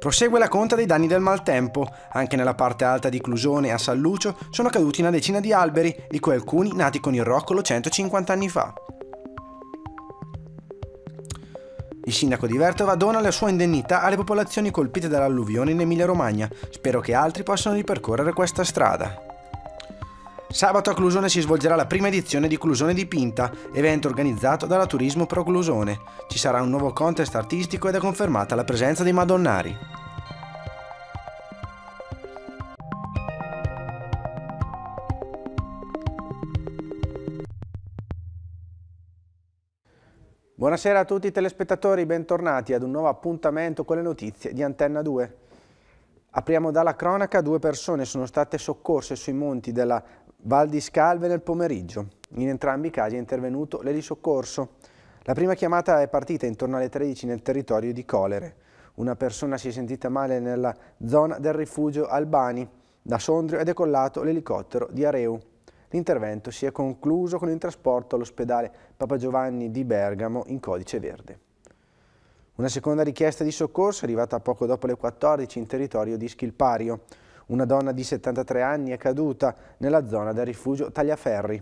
Prosegue la conta dei danni del maltempo. Anche nella parte alta di Clusone a San Lucio sono caduti una decina di alberi, di cui alcuni nati con il roccolo 150 anni fa. Il sindaco di Vertova dona la sua indennità alle popolazioni colpite dall'alluvione in Emilia-Romagna. Spero che altri possano ripercorrere questa strada. Sabato a Clusone si svolgerà la prima edizione di Clusone di Pinta, evento organizzato dalla Turismo Pro Clusone. Ci sarà un nuovo contest artistico ed è confermata la presenza dei Madonnari. Buonasera a tutti i telespettatori, bentornati ad un nuovo appuntamento con le notizie di Antenna 2. Apriamo dalla cronaca, due persone sono state soccorse sui monti della Val di Scalve nel pomeriggio. In entrambi i casi è intervenuto l'elisoccorso. La prima chiamata è partita intorno alle 13 nel territorio di Colere. Una persona si è sentita male nella zona del rifugio Albani. Da Sondrio è decollato l'elicottero di Areu. L'intervento si è concluso con il trasporto all'ospedale Papa Giovanni di Bergamo in codice verde. Una seconda richiesta di soccorso è arrivata poco dopo le 14 in territorio di Schilpario. Una donna di 73 anni è caduta nella zona del rifugio Tagliaferri.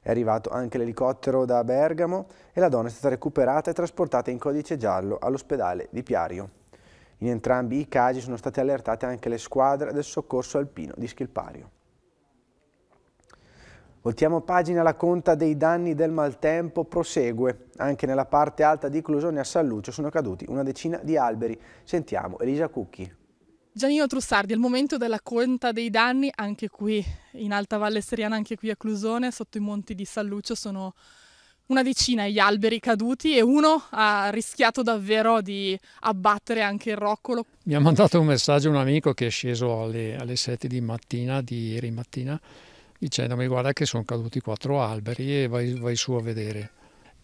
È arrivato anche l'elicottero da Bergamo e la donna è stata recuperata e trasportata in codice giallo all'ospedale di Piario. In entrambi i casi sono state allertate anche le squadre del soccorso alpino di Schilpario. Voltiamo pagina, la conta dei danni del maltempo prosegue. Anche nella parte alta di Clusone a San Lucio sono caduti una decina di alberi. Sentiamo Elisa Cucchi. Giannino Trussardi, al momento della conta dei danni, anche qui in Alta Valle Seriana, anche qui a Clusone, sotto i monti di San Lucio, sono una decina gli alberi caduti e uno ha rischiato davvero di abbattere anche il roccolo. Mi ha mandato un messaggio un amico che è sceso alle, alle 7 di mattina, di ieri mattina, dicendomi guarda che sono caduti quattro alberi e vai, vai su a vedere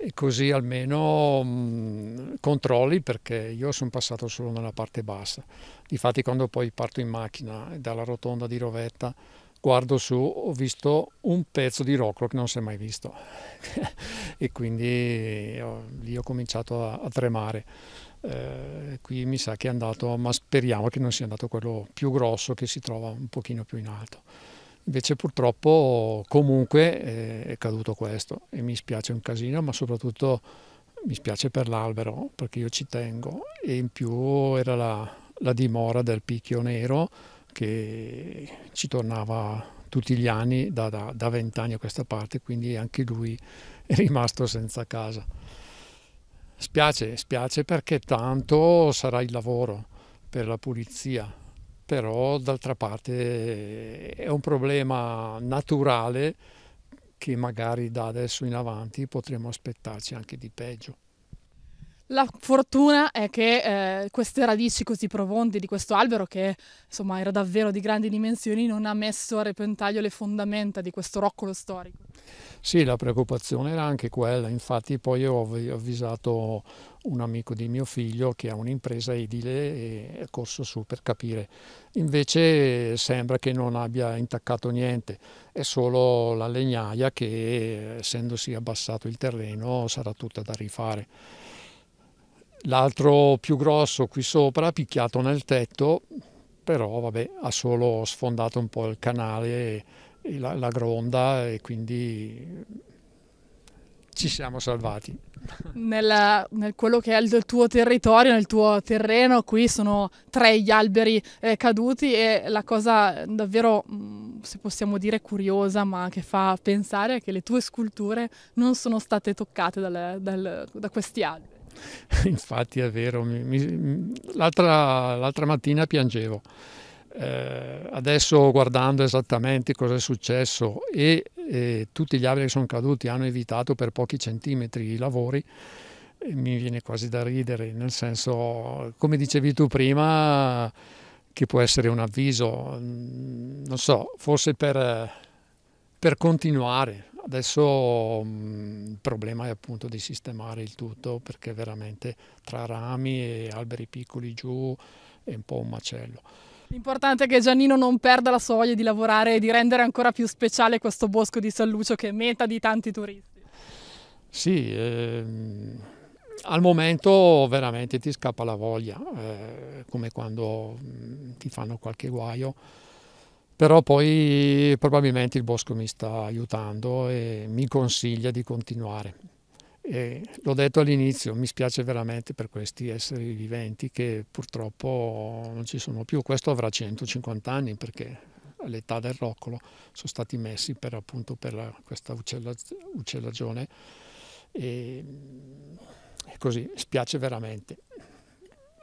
e così almeno mh, mm, controlli perché io sono passato solo nella parte bassa. Difatti quando poi parto in macchina dalla rotonda di Rovetta guardo su ho visto un pezzo di roclo che non si è mai visto e quindi ho, lì ho cominciato a, a tremare. Eh, qui mi sa che è andato, ma speriamo che non sia andato quello più grosso che si trova un pochino più in alto. Invece purtroppo comunque eh, è caduto questo e mi spiace un casino, ma soprattutto mi spiace per l'albero perché io ci tengo e in più era la, la dimora del picchio nero che ci tornava tutti gli anni da vent'anni a questa parte, quindi anche lui è rimasto senza casa. Spiace, spiace perché tanto sarà il lavoro per la pulizia, però d'altra parte è un problema naturale che magari da adesso in avanti potremo aspettarci anche di peggio. La fortuna è che eh, queste radici così profonde di questo albero, che insomma era davvero di grandi dimensioni, non ha messo a repentaglio le fondamenta di questo roccolo storico. Sì, la preoccupazione era anche quella, infatti poi ho avvisato un amico di mio figlio che ha un'impresa edile e è corso su per capire. Invece sembra che non abbia intaccato niente, è solo la legnaia che essendosi abbassato il terreno sarà tutta da rifare. L'altro più grosso qui sopra, ha picchiato nel tetto, però vabbè, ha solo sfondato un po' il canale la, la gronda e quindi ci siamo salvati. Nella, nel quello che è il tuo territorio, nel tuo terreno, qui sono tre gli alberi eh, caduti e la cosa davvero, mm, se possiamo dire, curiosa, ma che fa pensare è che le tue sculture non sono state toccate dal, dal, da questi alberi. Infatti è vero, l'altra mattina piangevo eh, adesso guardando esattamente cosa è successo e eh, tutti gli alberi che sono caduti hanno evitato per pochi centimetri i lavori, mi viene quasi da ridere, nel senso, come dicevi tu prima, che può essere un avviso, mm, non so, forse per, per continuare. Adesso mm, il problema è appunto di sistemare il tutto perché veramente tra rami e alberi piccoli giù è un po' un macello. L'importante è che Giannino non perda la sua voglia di lavorare e di rendere ancora più speciale questo bosco di San Lucio che è meta di tanti turisti. Sì, ehm, al momento veramente ti scappa la voglia, eh, come quando mm, ti fanno qualche guaio però poi probabilmente il bosco mi sta aiutando e mi consiglia di continuare. E l'ho detto all'inizio, mi spiace veramente per questi esseri viventi che purtroppo non ci sono più. Questo avrà 150 anni perché all'età del roccolo sono stati messi per, appunto, per la, questa uccella, uccellagione e, e così spiace veramente.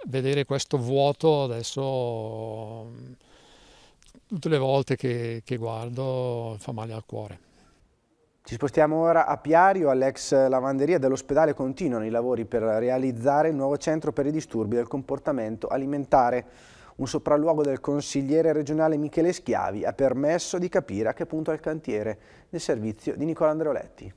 Vedere questo vuoto adesso tutte le volte che, che guardo fa male al cuore. Ci spostiamo ora a Piario, all'ex lavanderia dell'ospedale continuano i lavori per realizzare il nuovo centro per i disturbi del comportamento alimentare. Un sopralluogo del consigliere regionale Michele Schiavi ha permesso di capire a che punto è il cantiere nel servizio di Nicola Andreoletti.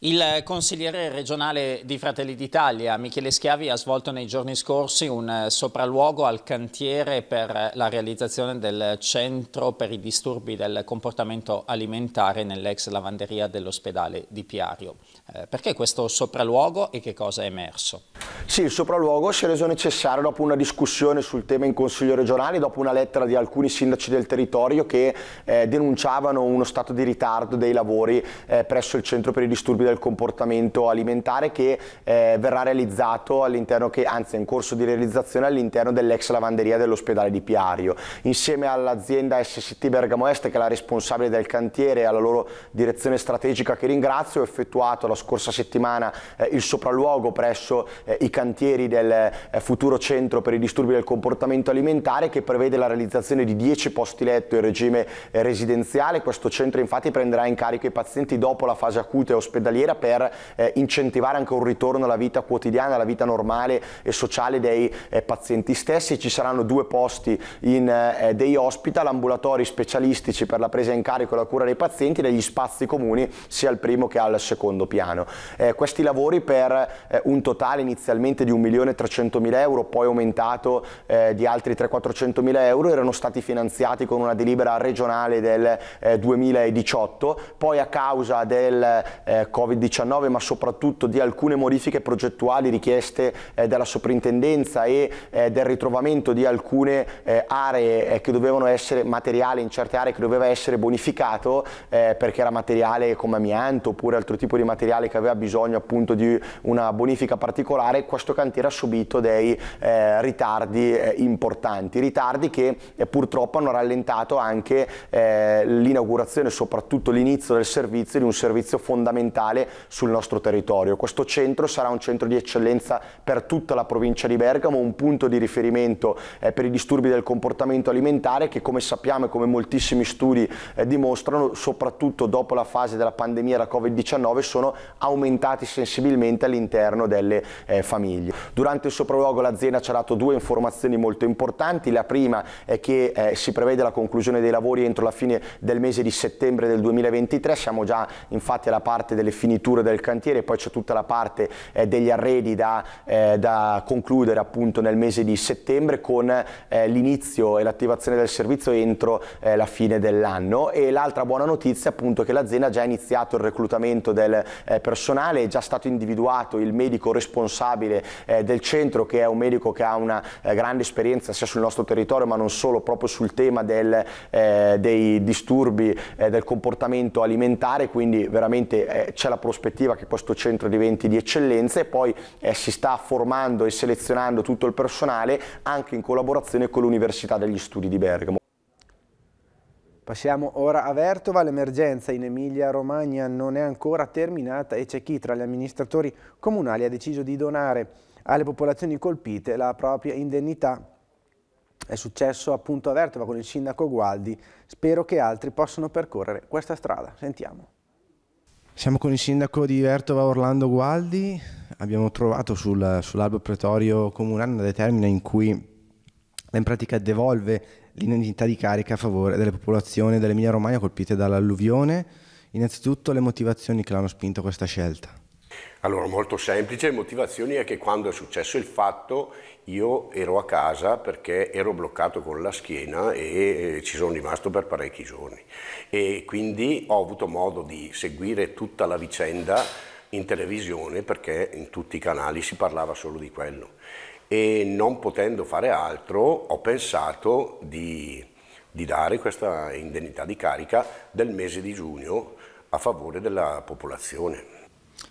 Il consigliere regionale di Fratelli d'Italia, Michele Schiavi, ha svolto nei giorni scorsi un eh, sopralluogo al cantiere per eh, la realizzazione del centro per i disturbi del comportamento alimentare nell'ex lavanderia dell'ospedale di Piario. Eh, perché questo sopralluogo e che cosa è emerso? Sì, il sopralluogo si è reso necessario dopo una discussione sul tema in Consiglio regionale, dopo una lettera di alcuni sindaci del territorio che eh, denunciavano uno stato di ritardo dei lavori eh, presso il centro per i disturbi studio del comportamento alimentare che eh, verrà realizzato all'interno, che anzi è in corso di realizzazione all'interno dell'ex lavanderia dell'ospedale di Piario. Insieme all'azienda SST Bergamo Est, che è la responsabile del cantiere e alla loro direzione strategica che ringrazio, ho effettuato la scorsa settimana eh, il sopralluogo presso eh, i cantieri del eh, futuro centro per i disturbi del comportamento alimentare che prevede la realizzazione di 10 posti letto in regime eh, residenziale. Questo centro infatti prenderà in carico i pazienti dopo la fase acuta e ospedaliera giornaliera per eh, incentivare anche un ritorno alla vita quotidiana, alla vita normale e sociale dei eh, pazienti stessi. Ci saranno due posti in eh, dei hospital, ambulatori specialistici per la presa in carico e la cura dei pazienti negli spazi comuni sia al primo che al secondo piano. Eh, questi lavori per eh, un totale inizialmente di 1.300.000 euro, poi aumentato eh, di altri 300-400.000 euro, erano stati finanziati con una delibera regionale del 2018, poi a causa del eh, Covid-19 ma soprattutto di alcune modifiche progettuali richieste eh, dalla soprintendenza e eh, del ritrovamento di alcune eh, aree eh, che dovevano essere materiali in certe aree che doveva essere bonificato eh, perché era materiale come amianto oppure altro tipo di materiale che aveva bisogno appunto di una bonifica particolare questo cantiere ha subito dei eh, ritardi importanti ritardi che purtroppo hanno rallentato anche l'inaugurazione soprattutto l'inizio del servizio di un servizio fondamentale regionale sul nostro territorio. Questo centro sarà un centro di eccellenza per tutta la provincia di Bergamo, un punto di riferimento eh, per i disturbi del comportamento alimentare che come sappiamo e come moltissimi studi eh, dimostrano, soprattutto dopo la fase della pandemia da Covid-19, sono aumentati sensibilmente all'interno delle eh, famiglie. Durante il sopralluogo l'azienda ci ha dato due informazioni molto importanti. La prima è che eh, si prevede la conclusione dei lavori entro la fine del mese di settembre del 2023, siamo già infatti alla parte delle fine finiture del cantiere, poi c'è tutta la parte eh, degli arredi da, eh, da, concludere appunto nel mese di settembre con eh, l'inizio e l'attivazione del servizio entro eh, la fine dell'anno e l'altra buona notizia appunto è che l'azienda ha già iniziato il reclutamento del eh, personale, è già stato individuato il medico responsabile eh, del centro che è un medico che ha una grande esperienza sia sul nostro territorio ma non solo proprio sul tema del, dei disturbi del comportamento alimentare, quindi veramente c'è la la prospettiva che questo centro diventi di eccellenza e poi eh, si sta formando e selezionando tutto il personale anche in collaborazione con l'Università degli Studi di Bergamo. Passiamo ora a Vertova, l'emergenza in Emilia-Romagna non è ancora terminata e c'è chi tra gli amministratori comunali ha deciso di donare alle popolazioni colpite la propria indennità. È successo appunto a Vertova con il sindaco Gualdi, spero che altri possano percorrere questa strada. Sentiamo. Siamo con il sindaco di Vertova Orlando Gualdi, abbiamo trovato sul, sull'albo pretorio comunale una determina in cui in pratica devolve l'identità di carica a favore delle popolazioni dell'Emilia Romagna colpite dall'alluvione. Innanzitutto le motivazioni che l'hanno spinto a questa scelta. Allora, molto semplice, motivazioni è che quando è successo il fatto io ero a casa perché ero bloccato con la schiena e eh, ci sono rimasto per parecchi giorni e quindi ho avuto modo di seguire tutta la vicenda in televisione perché in tutti i canali si parlava solo di quello e non potendo fare altro ho pensato di, di dare questa indennità di carica del mese di giugno a favore della popolazione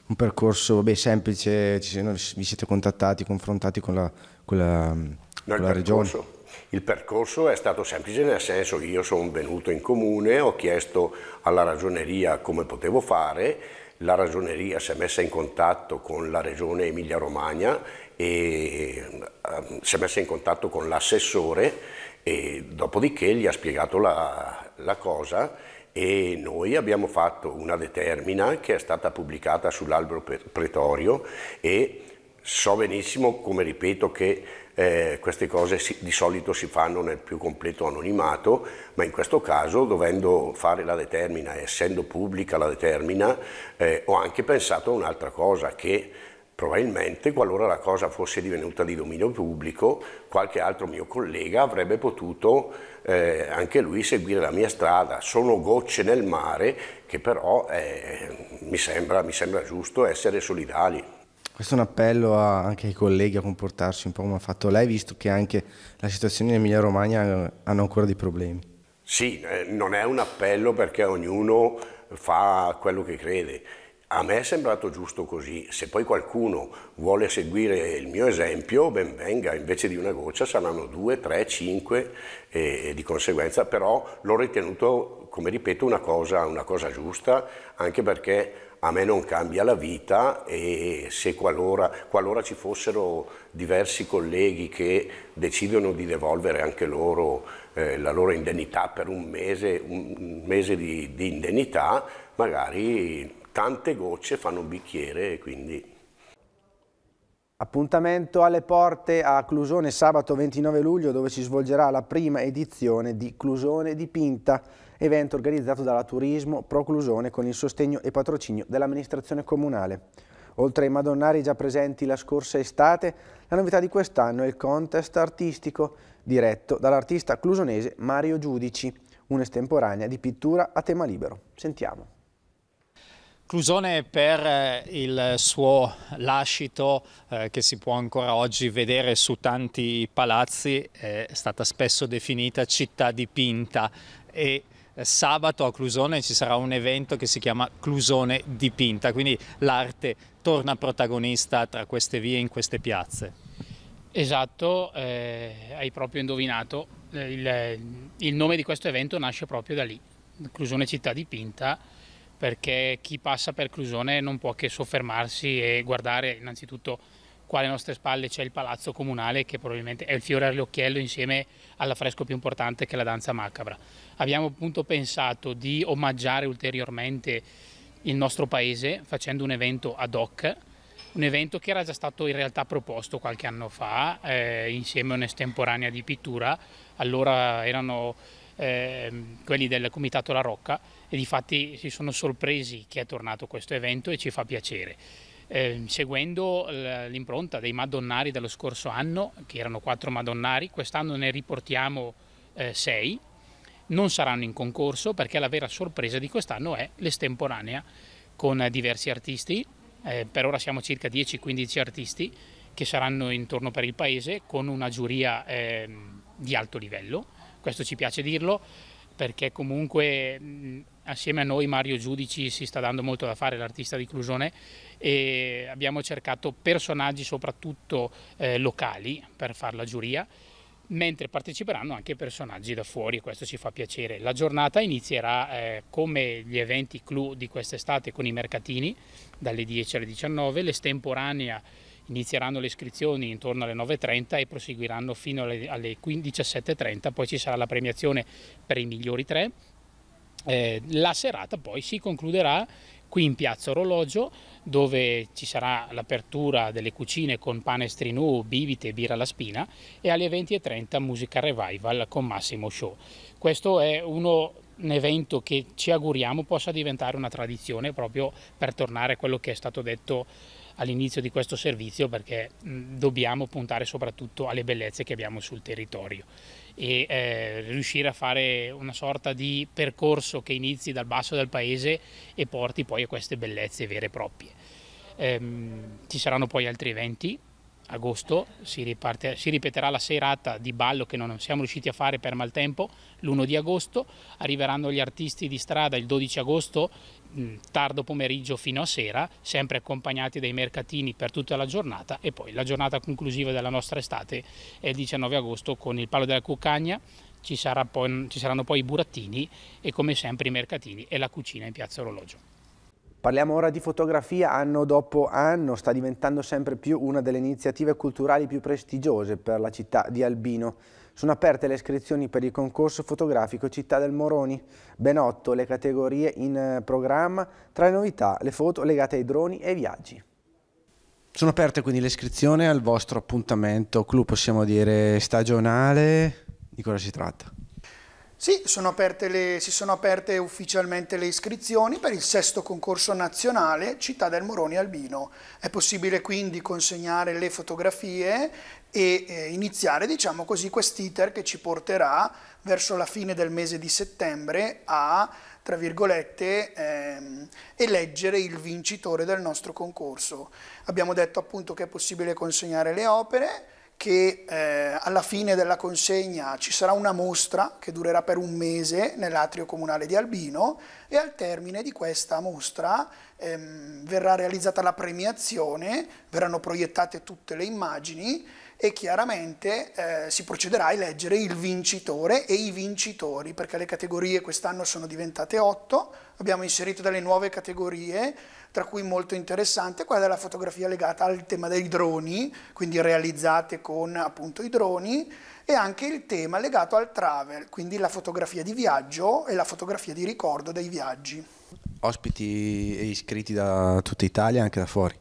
un percorso vabbè, semplice, siamo, vi siete contattati, confrontati con la, con la, no, con la regione? Il percorso è stato semplice nel senso che io sono venuto in comune, ho chiesto alla ragioneria come potevo fare, la ragioneria si è messa in contatto con la regione Emilia-Romagna e um, si è messa in contatto con l'assessore e dopodiché gli ha spiegato la, la cosa e noi abbiamo fatto una determina che è stata pubblicata sull'albero pretorio e so benissimo, come ripeto, che eh, queste cose si, di solito si fanno nel più completo anonimato, ma in questo caso, dovendo fare la determina, essendo pubblica la determina, eh, ho anche pensato a un'altra cosa, che Probabilmente, qualora la cosa fosse divenuta di dominio pubblico, qualche altro mio collega avrebbe potuto eh, anche lui seguire la mia strada. Sono gocce nel mare che però eh, mi, sembra, mi sembra giusto essere solidali. Questo è un appello anche ai colleghi a comportarsi un po' come ha fatto lei, visto che anche la situazione in Emilia Romagna hanno ancora dei problemi. Sì, eh, non è un appello perché ognuno fa quello che crede. A me è sembrato giusto così, se poi qualcuno vuole seguire il mio esempio, ben venga, invece di una goccia saranno due, tre, cinque e, e di conseguenza, però l'ho ritenuto, come ripeto, una cosa, una cosa giusta, anche perché a me non cambia la vita e se qualora, qualora, ci fossero diversi colleghi che decidono di devolvere anche loro eh, la loro indennità per un mese, un mese di, di indennità, magari tante gocce fanno un bicchiere e quindi... Appuntamento alle porte a Clusone sabato 29 luglio dove si svolgerà la prima edizione di Clusone dipinta, evento organizzato dalla Turismo Pro Clusone con il sostegno e patrocinio dell'amministrazione comunale. Oltre ai Madonnari già presenti la scorsa estate, la novità di quest'anno è il contest artistico diretto dall'artista clusonese Mario Giudici, un'estemporanea di pittura a tema libero. Sentiamo. Clusone per eh, il suo lascito eh, che si può ancora oggi vedere su tanti palazzi, è stata spesso definita città dipinta e eh, sabato a Clusone ci sarà un evento che si chiama Clusone dipinta, quindi l'arte torna protagonista tra queste vie in queste piazze. Esatto, eh, hai proprio indovinato, eh, il, il nome di questo evento nasce proprio da lì, Clusone città dipinta perché chi passa per Clusone non può che soffermarsi e guardare innanzitutto alle nostre spalle c'è il palazzo comunale che probabilmente è il fiore all'occhiello insieme all'affresco più importante che è la danza macabra. Abbiamo appunto pensato di omaggiare ulteriormente il nostro paese facendo un evento ad hoc, un evento che era già stato in realtà proposto qualche anno fa eh, insieme a un'estemporanea di pittura, allora erano eh, quelli del Comitato La Rocca e di fatti si sono sorpresi che è tornato questo evento e ci fa piacere. Eh, seguendo l'impronta dei Madonnari dello scorso anno, che erano quattro Madonnari, quest'anno ne riportiamo eh, sei, non saranno in concorso perché la vera sorpresa di quest'anno è l'estemporanea con diversi artisti, eh, per ora siamo circa 10-15 artisti che saranno intorno per il paese con una giuria ehm, di alto livello questo ci piace dirlo perché comunque assieme a noi Mario Giudici si sta dando molto da fare, l'artista di Clusone, e abbiamo cercato personaggi soprattutto eh, locali per fare la giuria, mentre parteciperanno anche personaggi da fuori questo ci fa piacere. La giornata inizierà eh, come gli eventi clou di quest'estate con i mercatini, dalle 10 alle 19, l'estemporanea inizieranno le iscrizioni intorno alle 9.30 e proseguiranno fino alle, alle 17.30, poi ci sarà la premiazione per i migliori tre. Eh, la serata poi si concluderà qui in Piazza Orologio dove ci sarà l'apertura delle cucine con pane strinù, bibite e birra alla spina e alle 20.30 musica revival con Massimo Show. Questo è uno un evento che ci auguriamo possa diventare una tradizione proprio per tornare a quello che è stato detto all'inizio di questo servizio perché dobbiamo puntare soprattutto alle bellezze che abbiamo sul territorio e eh, riuscire a fare una sorta di percorso che inizi dal basso del paese e porti poi a queste bellezze vere e proprie. Ehm, ci saranno poi altri eventi agosto si, riparte, si, ripeterà la serata di ballo che non siamo riusciti a fare per maltempo l'1 di agosto, arriveranno gli artisti di strada il 12 agosto Mm, tardo pomeriggio fino a sera, sempre accompagnati dai mercatini per tutta la giornata e poi la giornata conclusiva della nostra estate è il 19 agosto con il Palo della Cuccagna, ci, sarà poi, mm, ci saranno poi i burattini e come sempre i mercatini e la cucina in Piazza Orologio. Parliamo ora di fotografia, anno dopo anno sta diventando sempre più una delle iniziative culturali più prestigiose per la città di Albino. Sono aperte le iscrizioni per il concorso fotografico Città del Moroni, ben otto le categorie in eh, programma, tra le novità le foto legate ai droni e ai viaggi. Sono aperte quindi le iscrizioni al vostro appuntamento, clou possiamo dire stagionale, di cosa si tratta? Sì, sono le, si sono aperte ufficialmente le iscrizioni per il sesto concorso nazionale Città del Moroni Albino. È possibile quindi consegnare le fotografie e eh, iniziare, diciamo così, quest'iter che ci porterà verso la fine del mese di settembre a, tra virgolette, ehm, eleggere il vincitore del nostro concorso. Abbiamo detto appunto che è possibile consegnare le opere, che eh, alla fine della consegna ci sarà una mostra che durerà per un mese nell'atrio comunale di Albino e al termine di questa mostra ehm, verrà realizzata la premiazione, verranno proiettate tutte le immagini e chiaramente eh, si procederà a eleggere il vincitore e i vincitori perché le categorie quest'anno sono diventate otto, abbiamo inserito delle nuove categorie tra cui molto interessante quella della fotografia legata al tema dei droni, quindi realizzate con appunto i droni, e anche il tema legato al travel, quindi la fotografia di viaggio e la fotografia di ricordo dei viaggi. Ospiti e iscritti da tutta Italia, anche da fuori?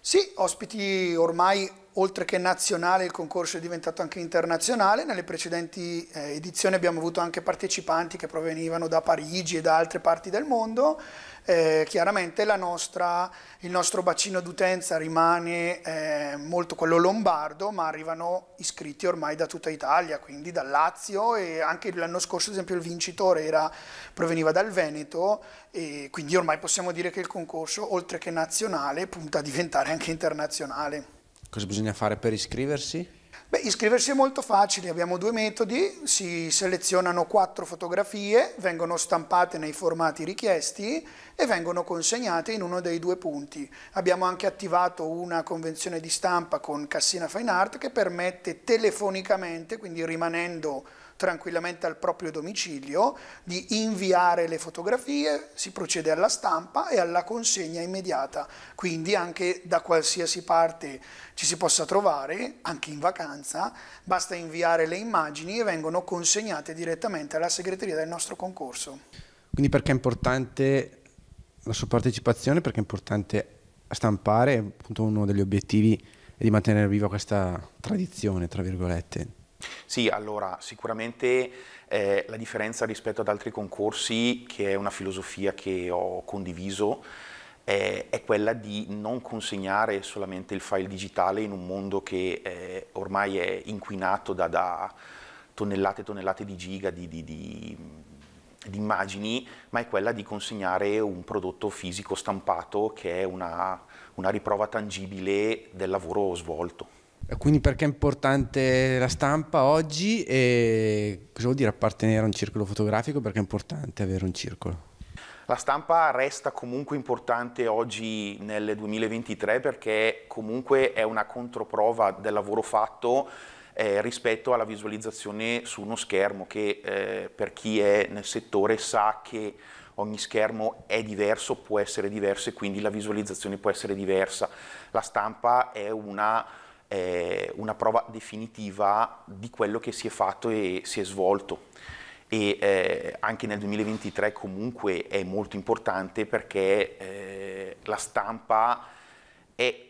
Sì, ospiti ormai oltre che nazionale il concorso è diventato anche internazionale, nelle precedenti eh, edizioni abbiamo avuto anche partecipanti che provenivano da Parigi e da altre parti del mondo, eh, chiaramente nostra, il nostro bacino d'utenza rimane eh, molto quello lombardo, ma arrivano iscritti ormai da tutta Italia, quindi dal Lazio e anche l'anno scorso ad esempio il vincitore era, proveniva dal Veneto e quindi ormai possiamo dire che il concorso oltre che nazionale punta a diventare anche internazionale. Cosa bisogna fare per iscriversi? Beh, iscriversi è molto facile, abbiamo due metodi, si selezionano quattro fotografie, vengono stampate nei formati richiesti e vengono consegnate in uno dei due punti. Abbiamo anche attivato una convenzione di stampa con Cassina Fine Art che permette telefonicamente, quindi rimanendo tranquillamente al proprio domicilio, di inviare le fotografie, si procede alla stampa e alla consegna immediata, quindi anche da qualsiasi parte ci si possa trovare, anche in vacanza, basta inviare le immagini e vengono consegnate direttamente alla segreteria del nostro concorso. Quindi perché è importante la sua partecipazione, perché è importante stampare, appunto uno degli obiettivi è di mantenere viva questa tradizione, tra virgolette. Sì, allora sicuramente eh, la differenza rispetto ad altri concorsi, che è una filosofia che ho condiviso, eh, è quella di non consegnare solamente il file digitale in un mondo che eh, ormai è inquinato da, da, tonnellate e tonnellate di giga di, di, di, di immagini, ma è quella di consegnare un prodotto fisico stampato che è una, una riprova tangibile del lavoro svolto. Eh, quindi perché è importante la stampa oggi e cosa vuol dire appartenere a un circolo fotografico? Perché è importante avere un circolo? La stampa resta comunque importante oggi nel 2023 perché comunque è una controprova del lavoro fatto eh, rispetto alla visualizzazione su uno schermo che eh, per chi è nel settore sa che ogni schermo è diverso, può essere diverso e quindi la visualizzazione può essere diversa. La stampa è una una prova definitiva di quello che si è fatto e si è svolto. E eh, anche nel 2023 comunque è molto importante perché eh, la stampa è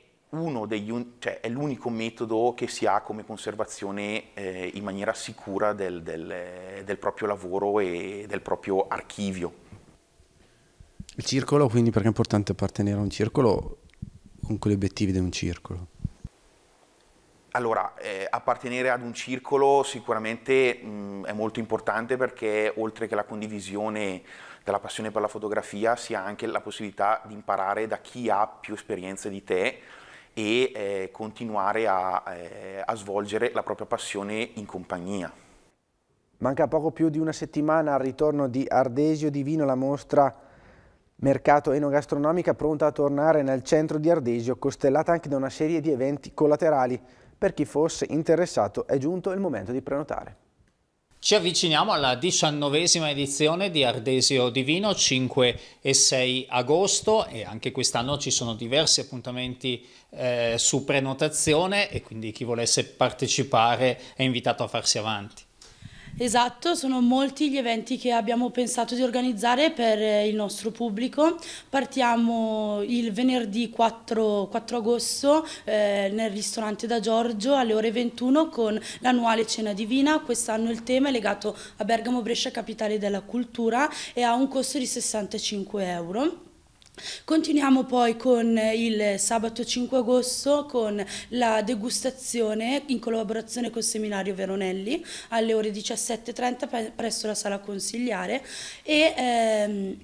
cioè, è l'unico metodo che si ha come conservazione eh, in maniera sicura del, del, del proprio lavoro e del proprio archivio. Il circolo, quindi, perché è importante appartenere a un circolo con quegli obiettivi di un circolo? Allora, eh, appartenere ad un circolo sicuramente mh, è molto importante perché oltre che la condivisione della passione per la fotografia si ha anche la possibilità di imparare da chi ha più esperienze di te e eh, continuare a, eh, a svolgere la propria passione in compagnia. Manca poco più di una settimana al ritorno di Ardesio Divino, la mostra Mercato Enogastronomica pronta a tornare nel centro di Ardesio, costellata anche da una serie di eventi collaterali per chi fosse interessato è giunto il momento di prenotare. Ci avviciniamo alla diciannovesima edizione di Ardesio Divino, 5 e 6 agosto e anche quest'anno ci sono diversi appuntamenti eh, su prenotazione e quindi chi volesse partecipare è invitato a farsi avanti. Esatto, sono molti gli eventi che abbiamo pensato di organizzare per eh, il nostro pubblico. Partiamo il venerdì 4, 4 agosto eh, nel ristorante da Giorgio alle ore 21 con l'annuale cena divina. Quest'anno il tema è legato a Bergamo Brescia, capitale della cultura e ha un costo di 65 euro. Continuiamo poi con il sabato 5 agosto con la degustazione in collaborazione col seminario Veronelli alle ore 17.30 presso la sala consigliare e ehm,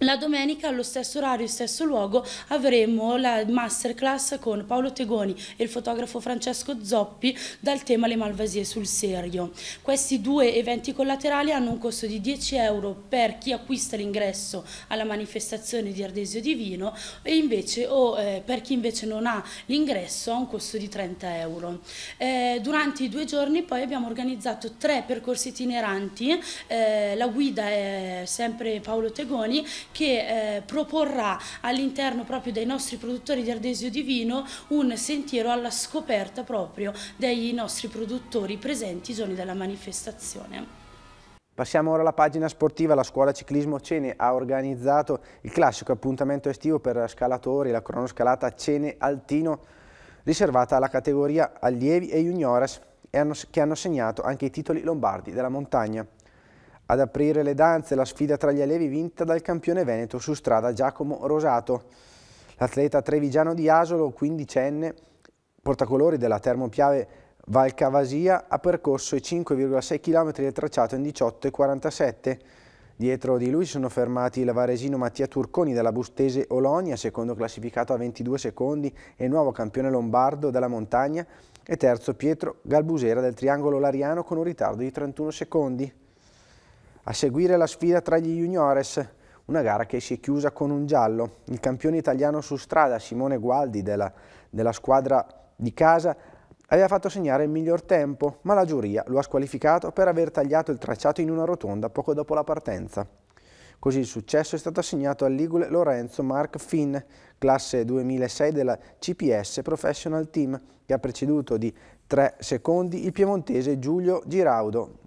la domenica allo stesso orario, e stesso luogo, avremo la masterclass con Paolo Tegoni e il fotografo Francesco Zoppi dal tema Le malvasie sul serio. Questi due eventi collaterali hanno un costo di 10 euro per chi acquista l'ingresso alla manifestazione di Ardesio Divino e invece, o eh, per chi invece non ha l'ingresso ha un costo di 30 euro. Eh, durante i due giorni poi abbiamo organizzato tre percorsi itineranti, eh, la guida è sempre Paolo Tegoni che eh, proporrà all'interno proprio dei nostri produttori di Ardesio Divino un sentiero alla scoperta proprio dei nostri produttori presenti i giorni della manifestazione. Passiamo ora alla pagina sportiva, la scuola ciclismo Cene ha organizzato il classico appuntamento estivo per scalatori, la cronoscalata Cene Altino, riservata alla categoria allievi e juniores, che hanno segnato anche i titoli lombardi della montagna. Ad aprire le danze la sfida tra gli allievi vinta dal campione veneto su strada Giacomo Rosato. L'atleta trevigiano di Asolo, quindicenne, portacolori della termopiave Valcavasia, ha percorso i 5,6 km del tracciato in 18,47 Dietro di lui sono fermati il varesino Mattia Turconi della Bustese Olonia, secondo classificato a 22 secondi e nuovo campione lombardo della montagna, e terzo Pietro Galbusera del Triangolo Lariano con un ritardo di 31 secondi. A seguire la sfida tra gli juniores, una gara che si è chiusa con un giallo. Il campione italiano su strada, Simone Gualdi, della, della squadra di casa, aveva fatto segnare il miglior tempo, ma la giuria lo ha squalificato per aver tagliato il tracciato in una rotonda poco dopo la partenza. Così il successo è stato assegnato al Ligule Lorenzo Mark Finn, classe 2006 della CPS Professional Team, che ha preceduto di 3 secondi il piemontese Giulio Giraudo,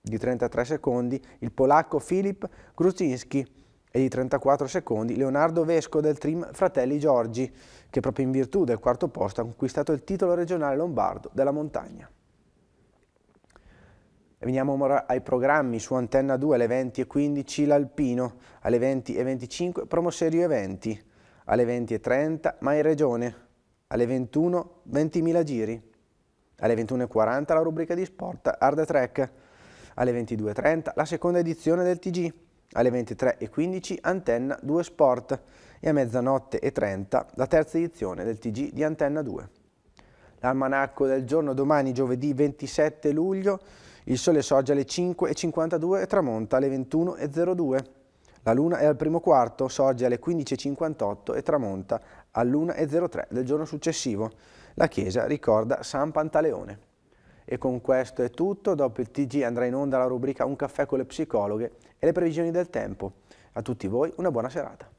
di 33 secondi il polacco Filip Grucinski e di 34 secondi Leonardo Vesco del team Fratelli Giorgi, che proprio in virtù del quarto posto ha conquistato il titolo regionale lombardo della montagna. Veniamo ora ai programmi su Antenna 2 alle 20.15 l'Alpino, alle 20.25 Promoserio Eventi, alle 20.30 Mai Regione, alle 21 20.000 giri, alle 21.40 la rubrica di sport Hard Track, alle 22.30 la seconda edizione del TG, alle 23.15 Antenna 2 Sport e a mezzanotte e 30 la terza edizione del TG di Antenna 2. L'almanacco del giorno domani giovedì 27 luglio, il sole sorge alle 5.52 e tramonta alle 21.02. La luna è al primo quarto, sorge alle 15.58 e tramonta all'1.03 del giorno successivo. La chiesa ricorda San Pantaleone. E con questo è tutto, dopo il TG andrà in onda la rubrica Un caffè con le psicologhe e le previsioni del tempo. A tutti voi una buona serata.